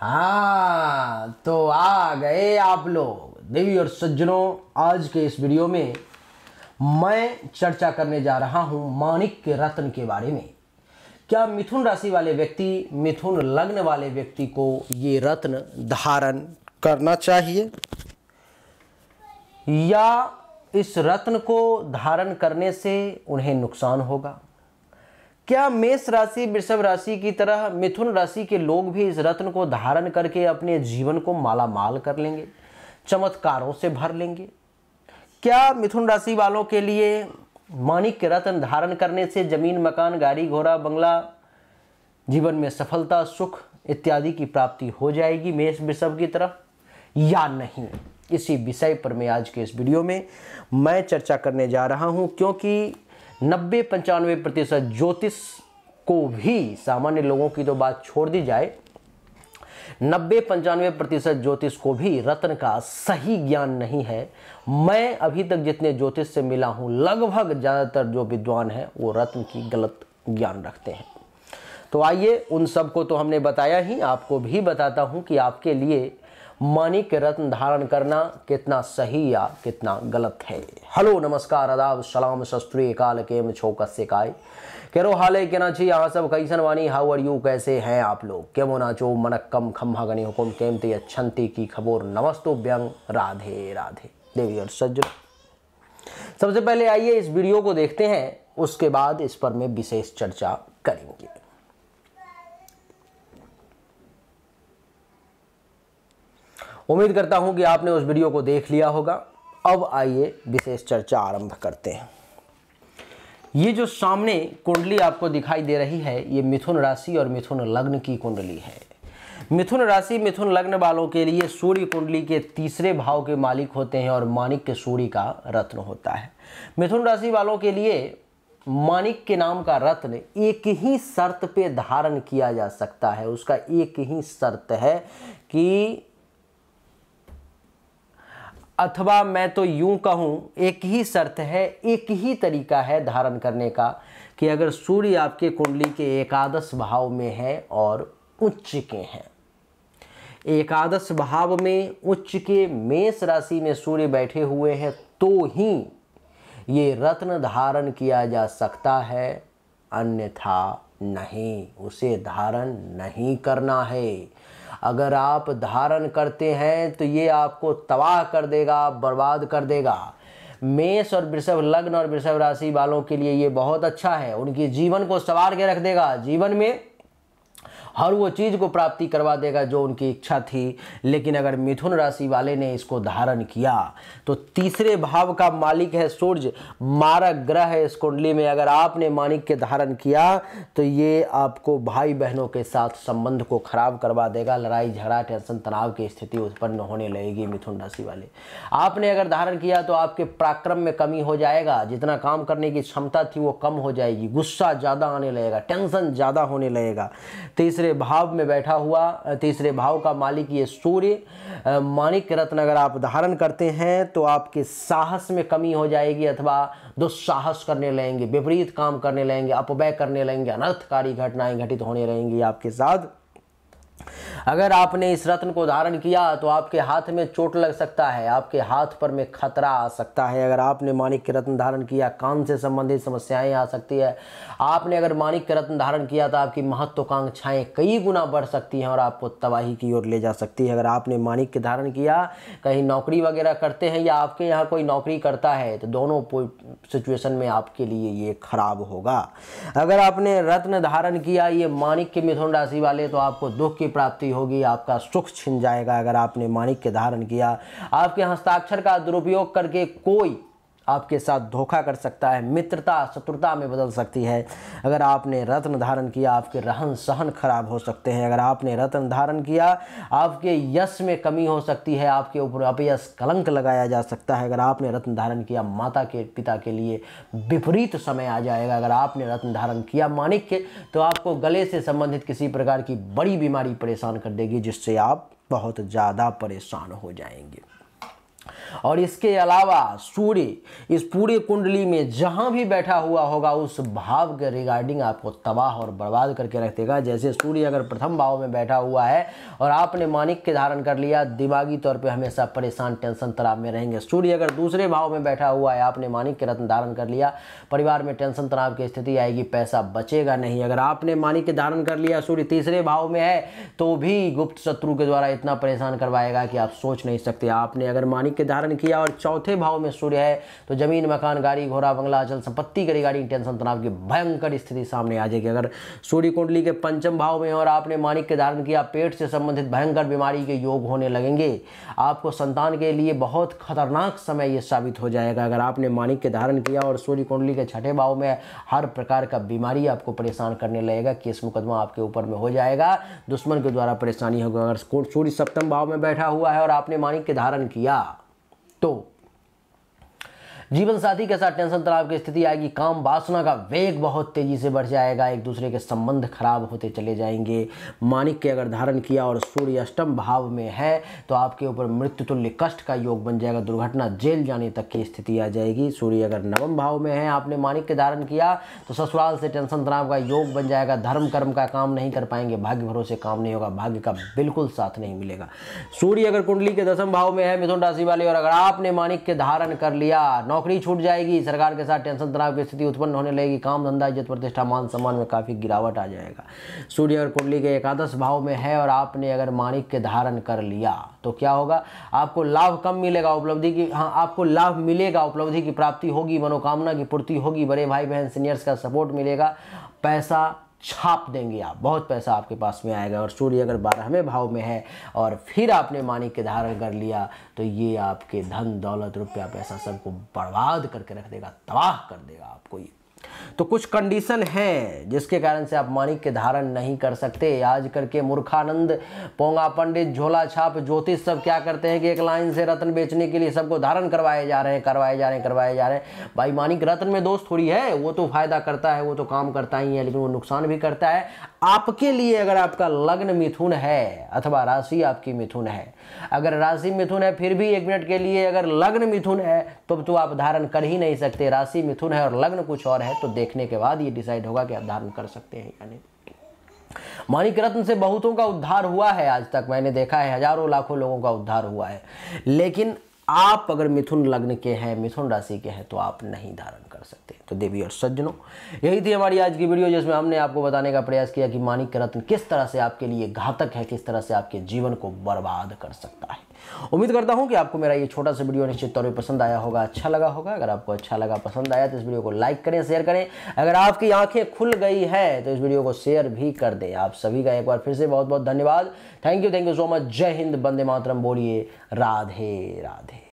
हाँ तो आ गए आप लोग देवी और सज्जनों आज के इस वीडियो में मैं चर्चा करने जा रहा हूँ माणिक के रत्न के बारे में क्या मिथुन राशि वाले व्यक्ति मिथुन लग्न वाले व्यक्ति को ये रत्न धारण करना चाहिए या इस रत्न को धारण करने से उन्हें नुकसान होगा क्या मेष राशि वृषभ राशि की तरह मिथुन राशि के लोग भी इस रत्न को धारण करके अपने जीवन को माला माल कर लेंगे चमत्कारों से भर लेंगे क्या मिथुन राशि वालों के लिए माणिक रत्न धारण करने से जमीन मकान गाड़ी घोड़ा बंगला जीवन में सफलता सुख इत्यादि की प्राप्ति हो जाएगी मेष वृषभ की तरफ या नहीं इसी विषय पर मैं आज के इस वीडियो में मैं चर्चा करने जा रहा हूं क्योंकि नब्बे पंचानवे प्रतिशत ज्योतिष को भी सामान्य लोगों की तो बात छोड़ दी जाए नब्बे पंचानवे प्रतिशत ज्योतिष को भी रत्न का सही ज्ञान नहीं है मैं अभी तक जितने ज्योतिष से मिला हूँ लगभग ज़्यादातर जो विद्वान हैं वो रत्न की गलत ज्ञान रखते हैं तो आइए उन सबको तो हमने बताया ही आपको भी बताता हूँ कि आपके लिए मणिक रत्न धारण करना कितना सही या कितना गलत है हेलो नमस्कार अदाब सलाम शस्त्री काल के छो छोकस काय केरो हाल है ना छी यहाँ सब कैसन वानी हाउ आर यू कैसे हैं आप लोग केमो चो मनक्कम खम्हा गणी हुकुम केमती अच्छंती की खबोर नमस्तो व्यंग राधे राधे देवी और सज्ज सबसे पहले आइए इस वीडियो को देखते हैं उसके बाद इस पर मैं विशेष चर्चा करेंगे उम्मीद करता हूं कि आपने उस वीडियो को देख लिया होगा अब आइए विशेष चर्चा आरंभ करते हैं ये जो सामने कुंडली आपको दिखाई दे रही है ये मिथुन राशि और मिथुन लग्न की कुंडली है मिथुन राशि मिथुन लग्न वालों के लिए सूर्य कुंडली के तीसरे भाव के मालिक होते हैं और मानिक के सूर्य का रत्न होता है मिथुन राशि वालों के लिए मानिक के नाम का रत्न एक ही शर्त पे धारण किया जा सकता है उसका एक ही शर्त है कि अथवा मैं तो यूं कहूं एक ही शर्त है एक ही तरीका है धारण करने का कि अगर सूर्य आपके कुंडली के एकादश भाव में है और उच्च के हैं एकादश भाव में उच्च के मेष राशि में सूर्य बैठे हुए हैं तो ही ये रत्न धारण किया जा सकता है अन्यथा नहीं उसे धारण नहीं करना है अगर आप धारण करते हैं तो ये आपको तबाह कर देगा बर्बाद कर देगा मेष और वृषभ लग्न और वृषभ राशि वालों के लिए ये बहुत अच्छा है उनके जीवन को संवार के रख देगा जीवन में हर वो चीज़ को प्राप्ति करवा देगा जो उनकी इच्छा थी लेकिन अगर मिथुन राशि वाले ने इसको धारण किया तो तीसरे भाव का मालिक है सूर्य मारक ग्रह है इस कुंडली में अगर आपने मानिक के धारण किया तो ये आपको भाई बहनों के साथ संबंध को खराब करवा देगा लड़ाई झगड़ा टेंशन तनाव की स्थिति उत्पन्न होने लगेगी मिथुन राशि वाले आपने अगर धारण किया तो आपके पराक्रम में कमी हो जाएगा जितना काम करने की क्षमता थी वो कम हो जाएगी गुस्सा ज़्यादा आने लगेगा टेंशन ज़्यादा होने लगेगा तीसरे तीसरे भाव में बैठा हुआ तीसरे भाव का मालिक ये सूर्य माणिक रत्न अगर आप धारण करते हैं तो आपके साहस में कमी हो जाएगी अथवा दुस्साहस करने लगेंगे विपरीत काम करने लगेंगे अपव्यय करने लगेंगे अनर्थकारी घटनाएं घटित होने रहेंगी आपके साथ अगर आपने इस रत्न को धारण किया तो आपके हाथ में चोट लग सकता है आपके हाथ पर में खतरा आ सकता है अगर आपने मानिक के रत्न धारण किया कान से संबंधित समस्याएं आ सकती है आपने अगर मानिक के रत्न धारण किया तो आपकी महत्वाकांक्षाएं कई गुना बढ़ सकती हैं और आपको तबाही की ओर ले जा सकती है अगर आपने मानिक के धारण किया कहीं नौकरी वगैरह करते हैं या आपके यहाँ कोई नौकरी करता है तो दोनों सिचुएशन में आपके लिए ये खराब होगा अगर आपने रत्न धारण किया ये मानिक के मिथुन राशि वाले तो आपको दुख की की प्राप्ति होगी आपका सुख छिन जाएगा अगर आपने माणिक के धारण किया आपके हस्ताक्षर का दुरुपयोग करके कोई आपके साथ धोखा कर सकता है मित्रता शत्रुता में बदल सकती है अगर आपने रत्न धारण किया आपके रहन सहन खराब हो सकते हैं अगर आपने रत्न धारण किया आपके यश में कमी हो सकती है आपके ऊपर अपयस कलंक लगाया जा सकता है अगर आपने रत्न धारण किया माता के पिता के लिए विपरीत समय आ जाएगा अगर आपने रत्न धारण किया मानिक के तो आपको गले से संबंधित किसी प्रकार की बड़ी बीमारी परेशान कर देगी जिससे आप बहुत ज़्यादा परेशान हो जाएंगे और इसके अलावा सूर्य इस पूरे कुंडली में जहाँ भी बैठा हुआ होगा उस भाव के रिगार्डिंग आपको तबाह और बर्बाद करके रख देगा जैसे सूर्य अगर प्रथम भाव में बैठा हुआ है और आपने मानिक के धारण कर लिया दिमागी तौर पर हमेशा परेशान टेंशन तनाव में रहेंगे सूर्य अगर दूसरे भाव में बैठा हुआ है आपने मानिक के रत्न धारण कर लिया परिवार में टेंशन तनाव की स्थिति आएगी पैसा बचेगा नहीं अगर आपने मानिक के धारण कर लिया सूर्य तीसरे भाव में है तो भी गुप्त शत्रु के द्वारा इतना परेशान करवाएगा कि आप सोच नहीं सकते आपने अगर मानिक के धारण धारण किया और चौथे भाव में सूर्य है तो जमीन मकान गाड़ी घोड़ा बंगला अचल संपत्ति करी गाड़ी टेंशन तनाव की भयंकर स्थिति सामने आ जाएगी अगर सूर्य कुंडली के पंचम भाव में और आपने मानिक के धारण किया पेट से संबंधित भयंकर बीमारी के योग होने लगेंगे आपको संतान के लिए बहुत खतरनाक समय यह साबित हो जाएगा अगर आपने मानिक के धारण किया और सूर्य कुंडली के छठे भाव में हर प्रकार का बीमारी आपको परेशान करने लगेगा केस मुकदमा आपके ऊपर में हो जाएगा दुश्मन के द्वारा परेशानी होगा अगर सूर्य सप्तम भाव में बैठा हुआ है और आपने मानिक के धारण किया Cristo. जीवन साथी के साथ टेंशन तनाव की स्थिति आएगी काम वासना का वेग बहुत तेजी से बढ़ जाएगा एक दूसरे के संबंध खराब होते चले जाएंगे मानिक के अगर धारण किया और सूर्य अष्टम भाव में है तो आपके ऊपर मृत्यु तुल्य कष्ट का योग बन जाएगा दुर्घटना जेल जाने तक की स्थिति आ जाएगी सूर्य अगर नवम भाव में है आपने मानिक के धारण किया तो ससुराल से टेंशन तनाव का योग बन जाएगा धर्म कर्म का काम नहीं कर पाएंगे भाग्य भरोसे काम नहीं होगा भाग्य का बिल्कुल साथ नहीं मिलेगा सूर्य अगर कुंडली के दसम भाव में है मिथुन राशि वाले और अगर आपने मानिक के धारण कर लिया नौकरी छूट जाएगी सरकार के साथ टेंशन तनाव की स्थिति उत्पन्न होने लगेगी काम धंधा इज्जत प्रतिष्ठा मान सम्मान में काफ़ी गिरावट आ जाएगा सूर्य और कुंडली के एकादश भाव में है और आपने अगर माणिक के धारण कर लिया तो क्या होगा आपको लाभ कम मिलेगा उपलब्धि की हाँ आपको लाभ मिलेगा उपलब्धि की प्राप्ति होगी मनोकामना की पूर्ति होगी बड़े भाई बहन सीनियर्स का सपोर्ट मिलेगा पैसा छाप देंगे आप बहुत पैसा आपके पास में आएगा और सूर्य अगर बारहवें भाव में है और फिर आपने मानी के धारण कर लिया तो ये आपके धन दौलत रुपया पैसा सबको बर्बाद करके रख देगा तबाह कर देगा आपको ये तो कुछ कंडीशन है जिसके कारण से आप माणिक के धारण नहीं कर सकते आज करके मूर्खानंद पोंगा पंडित झोला छाप ज्योतिष सब क्या करते हैं कि एक लाइन से रत्न बेचने के लिए सबको धारण करवाए जा रहे हैं करवाए जा रहे हैं करवाए जा रहे हैं भाई माणिक रत्न में दोस्त थोड़ी है वो तो फायदा करता है वो तो काम करता ही है लेकिन वो नुकसान भी करता है आपके लिए अगर आपका लग्न मिथुन है अथवा राशि आपकी मिथुन है अगर राशि मिथुन है फिर भी एक मिनट के लिए अगर लग्न मिथुन है तब तो, तो आप धारण कर ही नहीं सकते राशि मिथुन है और लग्न कुछ और है तो देखने के बाद ये डिसाइड होगा कि आप धारण कर सकते हैं या नहीं माणिक रत्न से बहुतों का उद्धार हुआ है आज तक मैंने देखा है हजारों लाखों लोगों का उद्धार हुआ है लेकिन आप अगर मिथुन लग्न के हैं मिथुन राशि के हैं तो आप नहीं धारण कर सकते तो देवी और सज्जनों यही थी हमारी आज की वीडियो जिसमें हमने आपको बताने का प्रयास किया कि मानिक रत्न किस तरह से आपके लिए घातक है किस तरह से आपके जीवन को बर्बाद कर सकता है उम्मीद करता हूं कि आपको मेरा ये छोटा सा वीडियो निश्चित तौर पर पसंद आया होगा अच्छा लगा होगा अगर आपको अच्छा लगा पसंद आया तो इस वीडियो को लाइक करें शेयर करें अगर आपकी आंखें खुल गई है तो इस वीडियो को शेयर भी कर दें आप सभी का एक बार फिर से बहुत बहुत धन्यवाद thank you thank you so much जय हिंद बंदे मातरम बोलिए राधे राधे